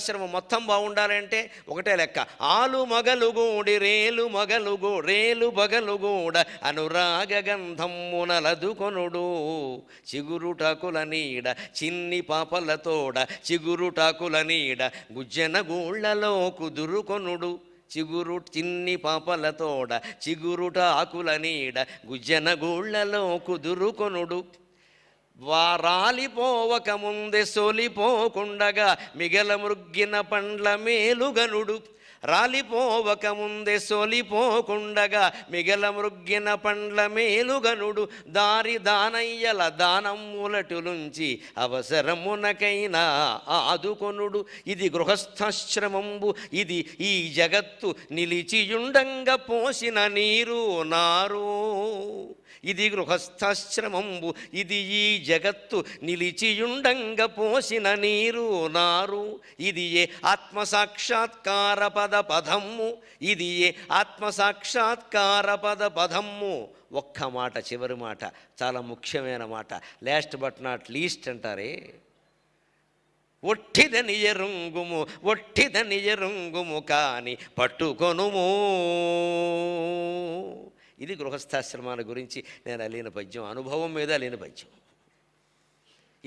ఆశ్రమం మొత్తం బాగుండాలంటే ఒకటే లెక్క ఆలు మగలుగూడి రేలు మగలుగు రేలు బగలుగూడ అనురాగ గంధమ్మునలదుకొనుడు చిగురుటాకుల నీడ చిన్ని పాపలతోడ చిగురుటాకుల నీడ గుజ్జన గూళ్ళలో కుదురుకొనుడు చిగురు చిన్ని పాపలతోడ చిగురుట ఆకుల నీడ గుజ్జన గూళ్ళలో కుదురుకొనుడు వారాలిపోవక ముందే సోలిపోకుండగా మిగల మృగ్గిన పండ్ల మేలుగనుడు రాలిపోవక ముందే సోలిపోకుండగా మిగల మృగ్గిన పండ్ల మేలుగనుడు దారి దానయ్యల దానమ్ములటులుంచి అవసరమునకైనా ఆదుకొనుడు ఇది గృహస్థాశ్రమంబు ఇది ఈ జగత్తు నిలిచియుండంగా పోసిన నీరు నారు ఇది గృహస్థాశ్రమంబు ఇది ఈ జగత్తు నిలిచియుండంగ పోసిన నీరు నారు ఇది ఏ ఆత్మసాక్షాత్కార పద పదమ్ము ఇది ఏ ఆత్మసాక్షాత్కార పద పదమ్ము ఒక్క మాట చివరి మాట చాలా ముఖ్యమైన మాట లాస్ట్ బట్ నాట్ లీస్ట్ అంటారే ఒట్టిదని ఒట్టిద నిజ ఎరుంగుము కాని పట్టుకొనుము ఇది గృహస్థాశ్రమాల గురించి నేను అలీన పద్యం అనుభవం మీద అలీన పద్యం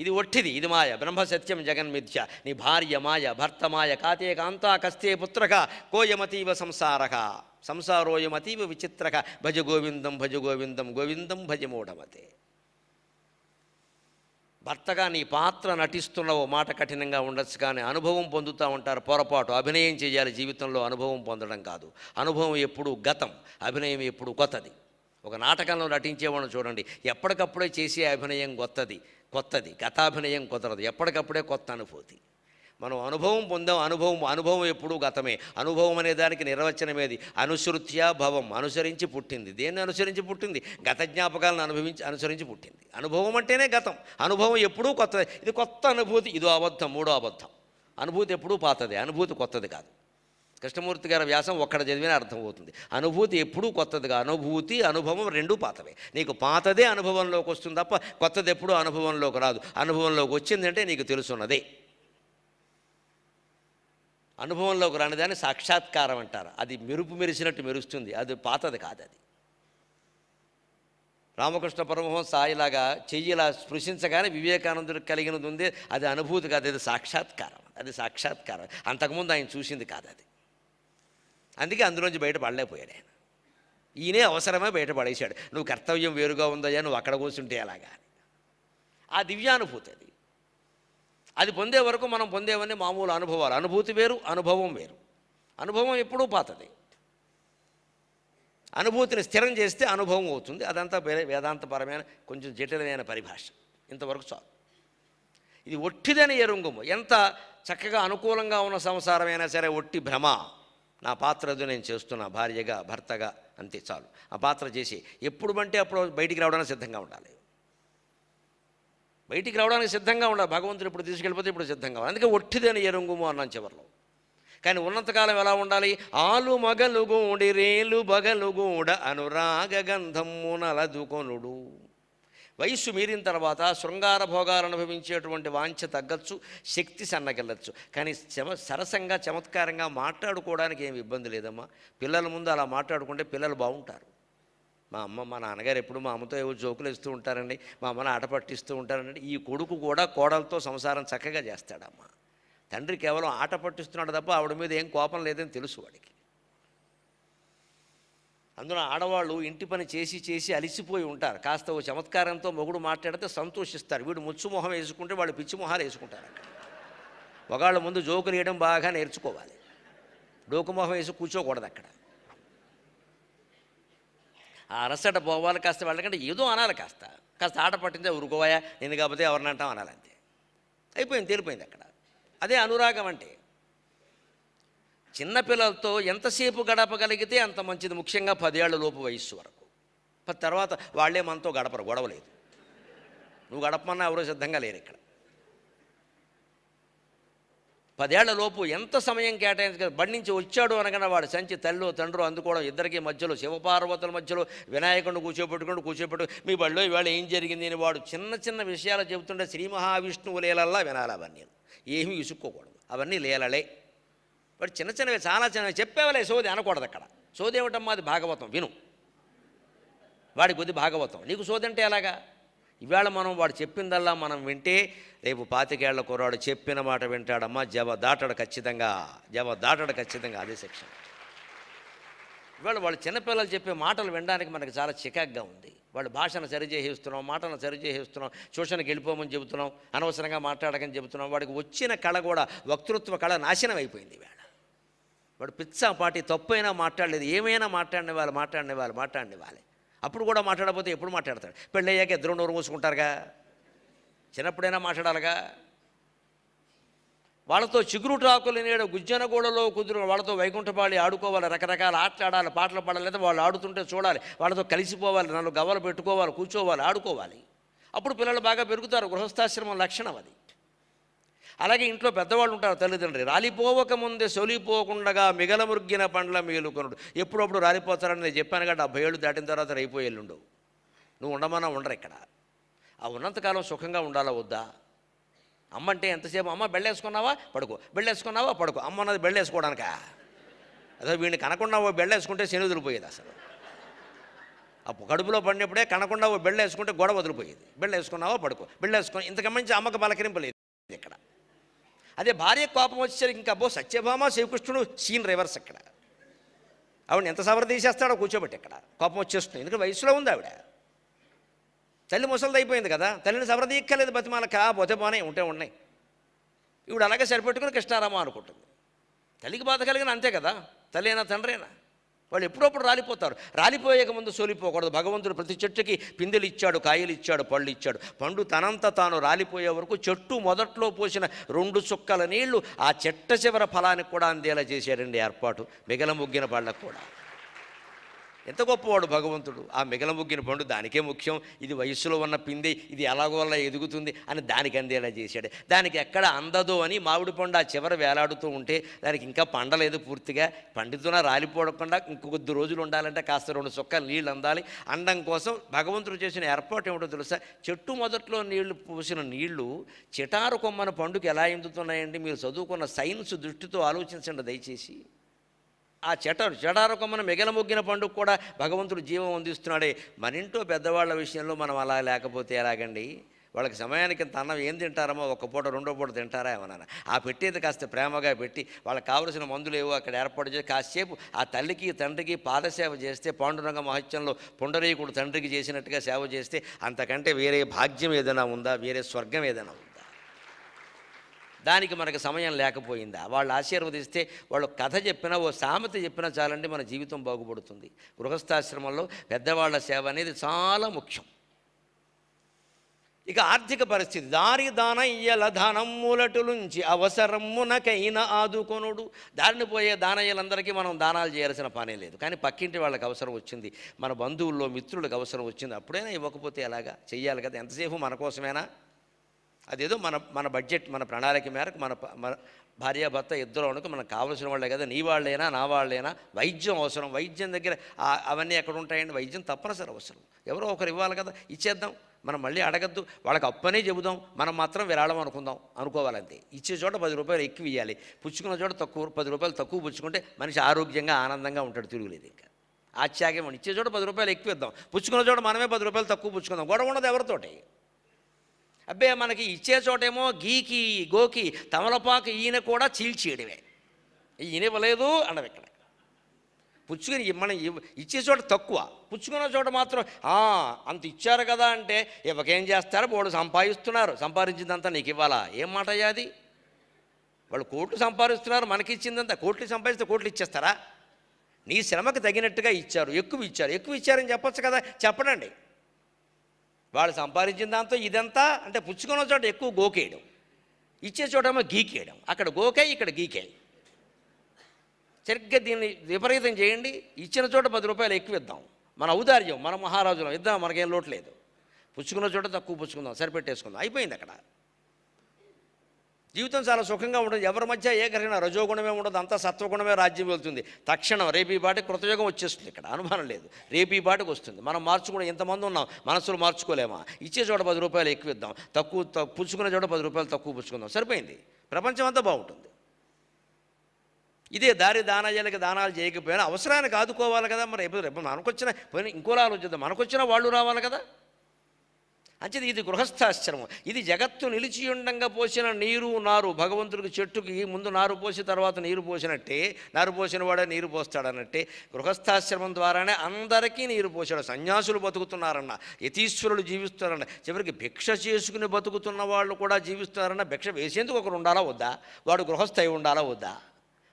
ఇది ఒట్టిది ఇది మాయ బ్రహ్మ సత్యం జగన్మిథ్య నీ భార్య మాయ భర్త మాయ కాతే కాంతా కస్తే పుత్రక కోయమతీవ సంసారక సంసారోయమతీవ విచిత్రక భజ గోవిందం భజ గోవిందం గోవిందం భజ మూఢమతే భర్తగా నీ పాత్ర నటిస్తున్న ఓ మాట కఠినంగా ఉండొచ్చు కానీ అనుభవం పొందుతూ ఉంటారు పొరపాటు అభినయం చేయాలి జీవితంలో అనుభవం పొందడం కాదు అనుభవం ఎప్పుడు గతం అభినయం ఎప్పుడు కొత్తది ఒక నాటకంలో నటించేవాడు చూడండి ఎప్పటికప్పుడే చేసే అభినయం కొత్తది కొత్తది గతాభినయం కుదరదు ఎప్పటికప్పుడే కొత్త అనుభూతి మనం అనుభవం పొందాం అనుభవం అనుభవం ఎప్పుడూ గతమే అనుభవం అనే దానికి నిర్వచనమేది అనుసృత్య భవం అనుసరించి పుట్టింది దేన్ని అనుసరించి పుట్టింది గత జ్ఞాపకాలను అనుభవించి అనుసరించి పుట్టింది అనుభవం అంటేనే గతం అనుభవం ఎప్పుడూ కొత్త ఇది కొత్త అనుభూతి ఇదో అబద్ధం మూడో అబద్ధం అనుభూతి ఎప్పుడూ పాతదే అనుభూతి కొత్తది కాదు కృష్ణమూర్తి గారి వ్యాసం ఒక్కడ చదివిన అర్థమవుతుంది అనుభూతి ఎప్పుడూ కొత్తదిగా అనుభూతి అనుభవం రెండూ పాతవే నీకు పాతదే అనుభవంలోకి వస్తుంది తప్ప కొత్తది ఎప్పుడూ అనుభవంలోకి రాదు అనుభవంలోకి వచ్చిందంటే నీకు తెలుసున్నదే అనుభవంలోకి రానిదాన్ని సాక్షాత్కారం అంటారు అది మెరుపు మెరిసినట్టు మెరుస్తుంది అది పాతది కాదు అది రామకృష్ణ పరమహంస సాయిలాగా చెయ్యిలా స్పృశించగానే వివేకానందుడు కలిగినది ఉంది అది అనుభూతి కాదు అది సాక్షాత్కారం అది సాక్షాత్కారం అంతకుముందు ఆయన చూసింది కాదు అది అందుకే అందులోంచి బయటపడలేకపోయాడు ఆయన ఈయనే అవసరమే బయటపడేశాడు నువ్వు కర్తవ్యం వేరుగా ఉందయ్యా నువ్వు అక్కడ కూర్చుంటే అలాగా ఆ దివ్యానుభూతి అది అది పొందే వరకు మనం పొందేవన్నీ మామూలు అనుభవాలు అనుభూతి వేరు అనుభవం వేరు అనుభవం ఎప్పుడూ పాతది అనుభూతిని స్థిరం చేస్తే అనుభవం అవుతుంది అదంతా వేదాంతపరమైన కొంచెం జటిలమైన పరిభాష ఇంతవరకు చాలు ఇది ఒట్టిదని ఎరుంగము ఎంత చక్కగా అనుకూలంగా ఉన్న సంసారమైనా సరే ఒట్టి భ్రమ నా పాత్ర నేను చేస్తున్నా భార్యగా భర్తగా అంతే చాలు ఆ పాత్ర చేసి ఎప్పుడు అంటే అప్పుడు బయటికి రావడానికి సిద్ధంగా ఉండాలి బయటికి రావడానికి సిద్ధంగా ఉండాలి భగవంతుడు ఇప్పుడు తీసుకెళ్ళిపోతే ఇప్పుడు సిద్ధంగా ఉండాలి అందుకే ఒట్టిదని ఎరుంగుము అన్నాను చివరిలో కానీ ఉన్నతకాలం ఎలా ఉండాలి ఆలు మగలుగూడి రేలు బగలుగూడ అనురాగ గంధము నలదుకొనుడు వయస్సు మీరిన తర్వాత శృంగార భోగాలు అనుభవించేటువంటి వాంఛ తగ్గచ్చు శక్తి సన్నగిల్లచ్చు కానీ చమ సరసంగా చమత్కారంగా మాట్లాడుకోవడానికి ఏమి ఇబ్బంది లేదమ్మా పిల్లల ముందు అలా మాట్లాడుకుంటే పిల్లలు బాగుంటారు మా అమ్మ మా నాన్నగారు ఎప్పుడు మా అమ్మతో ఏవో జోకులు ఇస్తూ ఉంటారండి మా అమ్మని ఆట పట్టిస్తూ ఉంటారండి ఈ కొడుకు కూడా కోడలతో సంసారం చక్కగా చేస్తాడమ్మ తండ్రి కేవలం ఆట పట్టిస్తున్నాడు తప్ప ఆవిడ మీద ఏం కోపం లేదని తెలుసు వాడికి అందున ఆడవాళ్ళు ఇంటి పని చేసి చేసి అలిసిపోయి ఉంటారు కాస్త ఓ చమత్కారంతో మొగుడు మాట్లాడితే సంతోషిస్తారు వీడు ముచ్చు వేసుకుంటే వాళ్ళు పిచ్చి వేసుకుంటారు అక్కడ ఒకళ్ళ ముందు జోకులు వేయడం బాగా నేర్చుకోవాలి డోకు మొహం వేసి కూర్చోకూడదు అక్కడ అరసట పోవాలి కాస్త వాళ్ళకంటే ఏదో అనాలి కాస్త కాస్త ఆట పట్టిందే ఉరుకోవాయా నేను కాకపోతే ఎవరిని అంటాం అనాలంతే అయిపోయింది తేలిపోయింది అక్కడ అదే అనురాగం అంటే చిన్నపిల్లలతో ఎంతసేపు గడపగలిగితే అంత మంచిది ముఖ్యంగా పదేళ్ల లోపు వయస్సు వరకు తర్వాత వాళ్ళే మనతో గడపరు గొడవలేదు నువ్వు గడపమన్నా ఎవరో సిద్ధంగా లేరు ఇక్కడ పదేళ్లలోపు ఎంత సమయం కేటాయించగల బడి నుంచి వచ్చాడు అనగానే వాడు సంచి తల్లి తండ్రు అందుకోవడం ఇద్దరికి మధ్యలో శివపార్వతుల మధ్యలో వినాయకుడు కూర్చోపెట్టుకుంటూ కూర్చోపెట్టు మీ బడిలో ఇవాళ ఏం జరిగింది అని వాడు చిన్న చిన్న విషయాలు చెబుతుంటే శ్రీ మహావిష్ణువు లీలల్లా వినాలి అవన్నీ ఏమీ ఇసుక్కోకూడదు అవన్నీ లీలలే వాడు చిన్న చిన్నవి చాలా చిన్నవి చెప్పేవలే సోది అనకూడదు అక్కడ సోది ఏమిటమ్మా అది భాగవతం విను వాడి కొద్ది భాగవతం నీకు సోదంటే ఎలాగా ఇవాళ మనం వాడు చెప్పిందల్లా మనం వింటే రేపు పాతికేళ్ల కుర్రాడు చెప్పిన మాట వింటాడమ్మా జవ దాటడు ఖచ్చితంగా జవ దాటడు ఖచ్చితంగా అదే శిక్షణ ఇవాళ వాళ్ళు చిన్నపిల్లలు చెప్పే మాటలు వినడానికి మనకు చాలా చికాగ్గా ఉంది వాళ్ళు భాషను సరిచేసేస్తున్నాం మాటలను సరిచేసేస్తున్నాం ట్యూషన్కి వెళ్ళిపోమని చెబుతున్నాం అనవసరంగా మాట్లాడకని చెబుతున్నాం వాడికి వచ్చిన కళ కూడా వక్తృత్వ కళ నాశనం అయిపోయింది ఇవాళ వాడు పాటి తప్పైనా మాట్లాడలేదు ఏమైనా మాట్లాడిన వాళ్ళు మాట్లాడిన వాళ్ళు మాట్లాడిన వాళ్ళే అప్పుడు కూడా మాట్లాడకపోతే ఎప్పుడు మాట్లాడతాడు పెళ్ళయ్యాక ఇద్దరు నోరు మూసుకుంటారుగా చిన్నప్పుడైనా మాట్లాడాలిగా వాళ్ళతో ఆకులు నేడు గుజ్జనగూడలో కుదురు వాళ్ళతో వైకుంఠపాళి ఆడుకోవాలి రకరకాల ఆటలు ఆడాలి పాటలు పాడాలి లేదా వాళ్ళు ఆడుతుంటే చూడాలి వాళ్ళతో కలిసిపోవాలి నన్ను గవలు పెట్టుకోవాలి కూర్చోవాలి ఆడుకోవాలి అప్పుడు పిల్లలు బాగా పెరుగుతారు గృహస్థాశ్రమం లక్షణం అది అలాగే ఇంట్లో పెద్దవాళ్ళు ఉంటారు తల్లిదండ్రి రాలిపోవక ముందే మిగల మురిగిన పండ్ల కొనుడు ఎప్పుడప్పుడు రాలిపోతారని నేను చెప్పాను కదా డెబ్బై ఏళ్ళు దాటిన తర్వాత రైపోయేళ్ళుండవు నువ్వు ఉండమన్నా ఉండరు ఇక్కడ ఆ ఉన్నంతకాలం సుఖంగా ఉండాలా వద్దా అమ్మ అంటే ఎంతసేపు అమ్మ బెళ్ళేసుకున్నావా పడుకో బెళ్ళేసుకున్నావా పడుకో అమ్మ అన్నది బెళ్ళేసుకోవడానికా అదే వీడిని కనకుండా ఓ బెళ్ళేసుకుంటే శని వదిలిపోయేది అసలు ఆ కడుపులో పడినప్పుడే కనకుండా ఓ బెళ్ళేసుకుంటే గొడవ వదిలిపోయేది బెళ్ళేసుకున్నావా పడుకో బెళ్ళేసుకుని ఇంతకు మంచి అమ్మకు పలకరింపలేదు ఇక్కడ అదే భార్య కోపం వచ్చేసరి ఇంకా అబ్బో సత్యభామ శ్రీకృష్ణుడు సీన్ రివర్స్ అక్కడ ఆవిడ ఎంత సవర తీసేస్తాడో కూర్చోబెట్టి ఇక్కడ కోపం వచ్చేస్తుంది ఎందుకంటే వయసులో ఉంది ఆవిడ తల్లి ముసలిది అయిపోయింది కదా తల్లిని సవర సమర్థీక్కలేదు బతిమాల కాకపోతే పోనే ఉంటే ఉన్నాయి ఇవిడు అలాగే సరిపెట్టుకుని కృష్ణారామ అనుకుంటుంది తల్లికి బాధ కలిగిన అంతే కదా తల్లి అయినా తండ్రి అయినా వాళ్ళు ఎప్పుడప్పుడు రాలిపోతారు రాలిపోయేక ముందు సోలిపోకూడదు భగవంతుడు ప్రతి చెట్టుకి పిందెలు ఇచ్చాడు కాయలు ఇచ్చాడు పళ్ళు ఇచ్చాడు పండు తనంత తాను రాలిపోయే వరకు చెట్టు మొదట్లో పోసిన రెండు చుక్కల నీళ్లు ఆ చెట్ట చివర ఫలానికి కూడా అందేలా చేశాడండి ఏర్పాటు మిగల ముగ్గిన పళ్ళకు కూడా ఎంత గొప్పవాడు భగవంతుడు ఆ మిగల ముగ్గిన పండు దానికే ముఖ్యం ఇది వయస్సులో ఉన్న పిండి ఇది ఎలాగో వల్ల ఎదుగుతుంది అని దానికి అందేలా చేశాడు దానికి ఎక్కడ అందదు అని మామిడి పండు ఆ చివర వేలాడుతూ ఉంటే దానికి ఇంకా పండలేదు పూర్తిగా పండితున రాలిపోడకుండా ఇంకొద్ది రోజులు ఉండాలంటే కాస్త రెండు చొక్కలు నీళ్ళు అందాలి అండం కోసం భగవంతుడు చేసిన ఏర్పాటు ఏమిటో తెలుసా చెట్టు మొదట్లో నీళ్లు పోసిన నీళ్లు చిటారు కొమ్మన పండుకి ఎలా ఎందుతున్నాయండి మీరు చదువుకున్న సైన్స్ దృష్టితో ఆలోచించండి దయచేసి ఆ చెట చెడారకమ్మన మిగల ముగ్గిన పండుగ కూడా భగవంతుడు జీవం అందిస్తున్నాడే మనింటో పెద్దవాళ్ళ విషయంలో మనం అలా లేకపోతే ఎలాగండి వాళ్ళకి సమయానికి తన ఏం తింటారమో ఒక పూట రెండో పూట తింటారా ఏమన్నా ఆ పెట్టేది కాస్త ప్రేమగా పెట్టి వాళ్ళకి కావలసిన మందులు ఏవో అక్కడ ఏర్పాటు చేసి కాసేపు ఆ తల్లికి తండ్రికి పాదసేవ చేస్తే పాండురంగ మహత్యంలో పుండరీకుడు తండ్రికి చేసినట్టుగా సేవ చేస్తే అంతకంటే వేరే భాగ్యం ఏదైనా ఉందా వేరే స్వర్గం ఏదైనా ఉందా దానికి మనకు సమయం లేకపోయిందా వాళ్ళు ఆశీర్వదిస్తే వాళ్ళు కథ చెప్పినా ఓ సామెత చెప్పినా చాలండి మన జీవితం బాగుపడుతుంది గృహస్థాశ్రమంలో పెద్దవాళ్ల సేవ అనేది చాలా ముఖ్యం ఇక ఆర్థిక పరిస్థితి దారి దాన ఇయ్యల ధనమ్ములటులుంచి అవసరమునకైనా ఆదుకొనుడు దారిని పోయే దానయ్యలందరికీ మనం దానాలు చేయాల్సిన పనే లేదు కానీ పక్కింటి వాళ్ళకి అవసరం వచ్చింది మన బంధువుల్లో మిత్రులకు అవసరం వచ్చింది అప్పుడైనా ఇవ్వకపోతే ఎలాగా చెయ్యాలి కదా ఎంతసేపు మన కోసమేనా అదేదో మన మన బడ్జెట్ మన ప్రణాళిక మేరకు మన మన భార్యాభర్త ఇద్దరు అనుకు మనకు కావలసిన వాళ్ళే కదా నీ వాళ్ళైనా నా వాళ్ళైనా వైద్యం అవసరం వైద్యం దగ్గర అవన్నీ ఎక్కడ ఉంటాయండి వైద్యం తప్పనిసరి అవసరం ఎవరో ఒకరు ఇవ్వాలి కదా ఇచ్చేద్దాం మనం మళ్ళీ అడగద్దు వాళ్ళకి అప్పనే చెబుదాం మనం మాత్రం విరాళం అనుకుందాం అనుకోవాలంతే ఇచ్చే చోట పది రూపాయలు ఎక్కువ ఇవ్వాలి పుచ్చుకున్న చోట తక్కువ పది రూపాయలు తక్కువ పుచ్చుకుంటే మనిషి ఆరోగ్యంగా ఆనందంగా ఉంటాడు తిరుగులేదు ఇంకా త్యాగం ఇచ్చే చోట పది రూపాయలు ఎక్కువ ఇద్దాం పుచ్చుకున్న చోట మనమే పది రూపాయలు తక్కువ పుచ్చుకుందాం గొడవ ఉండదు ఎవరితోటి అబ్బే మనకి ఇచ్చే చోటేమో గీకి గోకి తమలపాకు ఈయన కూడా చీల్చేయడమే ఈయన ఇవ్వలేదు అన్నది ఇక్కడ పుచ్చుకుని మనం ఇచ్చే చోట తక్కువ పుచ్చుకున్న చోట మాత్రం అంత ఇచ్చారు కదా అంటే ఇవ్వకేం చేస్తారు వాళ్ళు సంపాదిస్తున్నారు సంపాదించిందంతా నీకు ఇవ్వాలా ఏం మాట అయ్యా అది వాళ్ళు కోట్లు సంపాదిస్తున్నారు మనకిచ్చిందంతా కోట్లు సంపాదిస్తే కోట్లు ఇచ్చేస్తారా నీ శ్రమకు తగినట్టుగా ఇచ్చారు ఎక్కువ ఇచ్చారు ఎక్కువ ఇచ్చారని చెప్పొచ్చు కదా చెప్పడండి వాళ్ళు సంపాదించిన దాంతో ఇదంతా అంటే పుచ్చుకున్న చోట ఎక్కువ గోకేయడం ఇచ్చే చోట గీకేయడం అక్కడ గోకాయి ఇక్కడ గీకాయి సరిగ్గా దీన్ని విపరీతం చేయండి ఇచ్చిన చోట పది రూపాయలు ఎక్కువ ఇద్దాం మన ఔదార్యం మన మహారాజులం ఇద్దాం మనకేం లోటు లేదు పుచ్చుకున్న చోట తక్కువ పుచ్చుకుందాం సరిపెట్టేసుకుందాం అయిపోయింది అక్కడ జీవితం చాలా సుఖంగా ఉంటుంది ఎవరి మధ్య ఏ గ్రహణ రజోగుణమే ఉండదు అంతా సత్వగుణమే రాజ్యం వెళ్తుంది తక్షణం రేపీ బాటికి కృతయోగం వచ్చేస్తుంది ఇక్కడ అనుమానం లేదు రేపీ బాటికి వస్తుంది మనం మార్చుకుని ఎంతమంది ఉన్నాం మనసులు మార్చుకోలేమా ఇచ్చే చోట పది రూపాయలు ఎక్కువ ఇద్దాం తక్కువ పుచ్చుకున్న చోట పది రూపాయలు తక్కువ పుచ్చుకుందాం సరిపోయింది ప్రపంచం అంతా బాగుంటుంది ఇదే దారి దానాజాలకి దానాలు చేయకపోయినా అవసరానికి ఆదుకోవాలి కదా మరి రేపు మనకొచ్చిన పోయినా ఇంకోలా ఆలోచిద్దాం మనకొచ్చిన వాళ్ళు రావాలి కదా అంటే ఇది గృహస్థాశ్రమం ఇది జగత్తు నిలిచి ఉండంగా పోసిన నీరు నారు భగవంతుడికి చెట్టుకి ముందు నారు పోసి తర్వాత నీరు పోసినట్టే నారు పోసిన వాడే నీరు పోస్తాడన్నట్టే గృహస్థాశ్రమం ద్వారానే అందరికీ నీరు పోసాడు సన్యాసులు బతుకుతున్నారన్న యతీశ్వరులు జీవిస్తున్నారన్న చివరికి భిక్ష చేసుకుని బతుకుతున్న వాళ్ళు కూడా జీవిస్తున్నారన్న భిక్ష వేసేందుకు ఒకరు ఉండాలా వద్దా వాడు గృహస్థై ఉండాలా వద్దా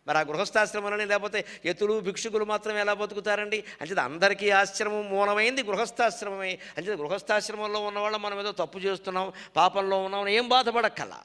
మరి ఆ గృహస్థాశ్రమంలోనే లేకపోతే ఎత్తులు భిక్షుకులు మాత్రం ఎలా బతుకుతారండి అంటే అందరికీ ఆశ్రమం మూలమైంది గృహస్థాశ్రమమే అంచేది గృహస్థాశ్రమంలో ఉన్నవాళ్ళు మనం ఏదో తప్పు చేస్తున్నాం పాపంలో ఉన్నాం ఏం బాధపడక్కల్లా